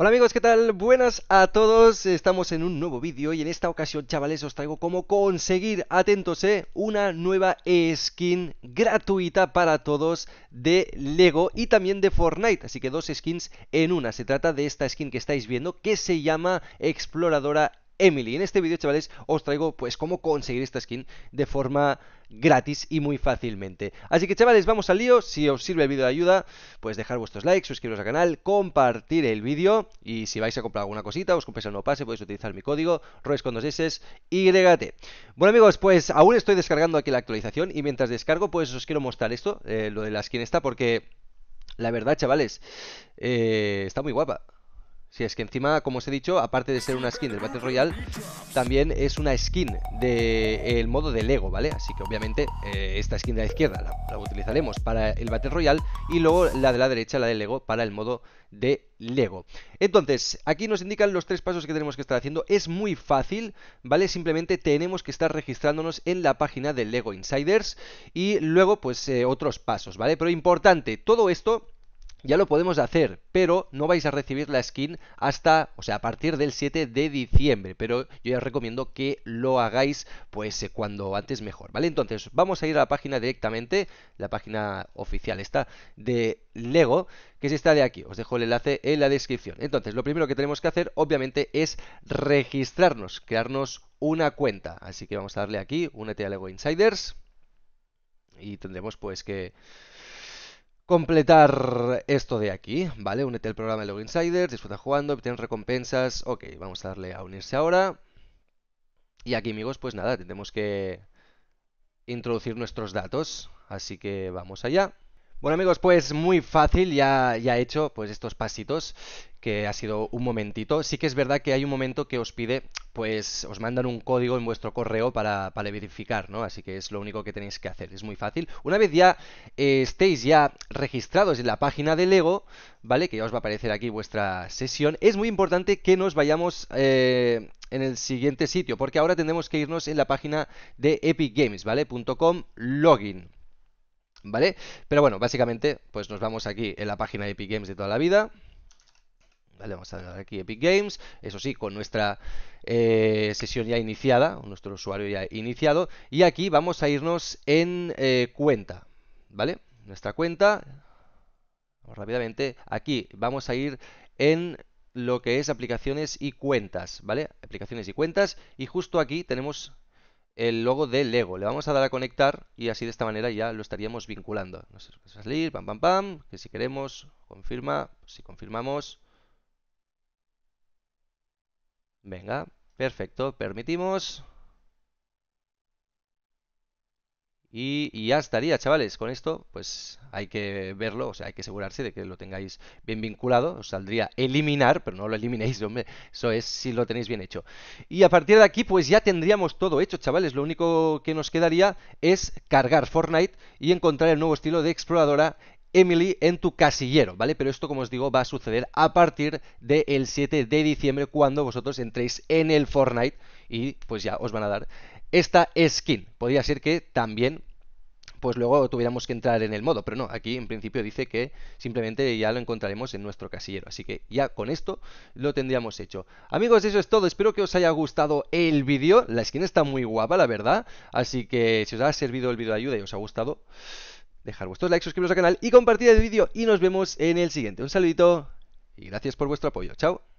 Hola amigos, ¿qué tal? Buenas a todos, estamos en un nuevo vídeo y en esta ocasión chavales os traigo cómo conseguir, atentos eh, una nueva skin gratuita para todos de Lego y también de Fortnite, así que dos skins en una, se trata de esta skin que estáis viendo que se llama Exploradora Emily. En este vídeo, chavales, os traigo pues cómo conseguir esta skin de forma gratis y muy fácilmente. Así que chavales, vamos al lío. Si os sirve el vídeo de ayuda, pues dejar vuestros likes, suscribiros al canal, compartir el vídeo y si vais a comprar alguna cosita, os compréis el no pase, podéis utilizar mi código roes con dos Bueno amigos, pues aún estoy descargando aquí la actualización y mientras descargo, pues os quiero mostrar esto, eh, lo de la skin está, porque la verdad, chavales, eh, está muy guapa. Si es que encima, como os he dicho, aparte de ser una skin del Battle Royale, también es una skin del modo de Lego, ¿vale? Así que obviamente eh, esta skin de la izquierda la, utilizaremos para el Battle Royale y luego la de la derecha, la de Lego, para el modo de Lego. Entonces, aquí nos indican los tres pasos que tenemos que estar haciendo. Es muy fácil, ¿vale? Simplemente tenemos que estar registrándonos en la página de Lego Insiders y luego, pues, eh, otros pasos, ¿vale? Pero importante, todo esto ya lo podemos hacer, pero no vais a recibir la skin hasta, o sea, a partir del 7 de diciembre, pero yo os recomiendo que lo hagáis pues eh, cuando antes mejor, ¿vale? Entonces, vamos a ir a la página directamente, la página oficial está, de Lego, que es esta de aquí, os dejo el enlace en la descripción. Entonces, lo primero que tenemos que hacer, obviamente, es registrarnos, crearnos una cuenta, así que vamos a darle aquí, únete a Lego Insiders, y tendremos pues que completar esto de aquí, ¿vale? Únete al programa de Log Insiders, disfruta jugando, obtén recompensas. Ok, vamos a darle a unirse ahora. Y aquí, amigos, pues nada, tenemos que introducir nuestros datos. Así que vamos allá. Bueno amigos, pues muy fácil, ya, ya he hecho pues estos pasitos que ha sido un momentito. Sí que es verdad que hay un momento que os pide, pues os mandan un código en vuestro correo para, verificar, ¿no? Así que es lo único que tenéis que hacer, es muy fácil. Una vez ya eh, estéis ya registrados en la página de Lego, ¿vale? Que ya os va a aparecer aquí vuestra sesión, es muy importante que nos vayamos... Eh, en el siguiente sitio, porque ahora tendremos que irnos en la página de Games, ¿vale? .com login. ¿Vale? Pero bueno, básicamente, pues nos vamos aquí en la página de Epic Games de toda la vida. Vale, vamos a dar aquí Epic Games, eso sí, con nuestra eh, sesión ya iniciada, nuestro usuario ya iniciado, y aquí vamos a irnos en eh, cuenta, ¿vale? Nuestra cuenta, vamos rápidamente, aquí vamos a ir en lo que es aplicaciones y cuentas, ¿vale? Aplicaciones y cuentas, y justo aquí tenemos el logo de Lego. Le vamos a dar a conectar y así de esta manera ya lo estaríamos vinculando. No sé, salir, pam, pam, pam, que si queremos, confirma, si confirmamos. Venga, perfecto, permitimos. Y, ya estaría, chavales. Con esto, pues hay que verlo, o sea, hay que asegurarse de que lo tengáis bien vinculado. Os saldría eliminar, pero no lo eliminéis, hombre. Eso es si lo tenéis bien hecho. Y a partir de aquí, pues ya tendríamos todo hecho, chavales. Lo único que nos quedaría es cargar Fortnite y encontrar el nuevo estilo de exploradora Emily en tu casillero, ¿vale? Pero esto, como os digo, va a suceder a partir del 7 de diciembre, cuando vosotros entréis en el Fortnite y pues ya os van a dar esta skin, Podría ser que también pues luego tuviéramos que entrar en el modo, pero no, aquí en principio dice que simplemente ya lo encontraremos en nuestro casillero, así que ya con esto lo tendríamos hecho. Amigos, eso es todo, espero que os haya gustado el vídeo, la skin está muy guapa, la verdad, así que si os ha servido el vídeo de ayuda y os ha gustado, dejar vuestros likes, suscribiros al canal y compartir el vídeo y nos vemos en el siguiente. Un saludito y gracias por vuestro apoyo, chao.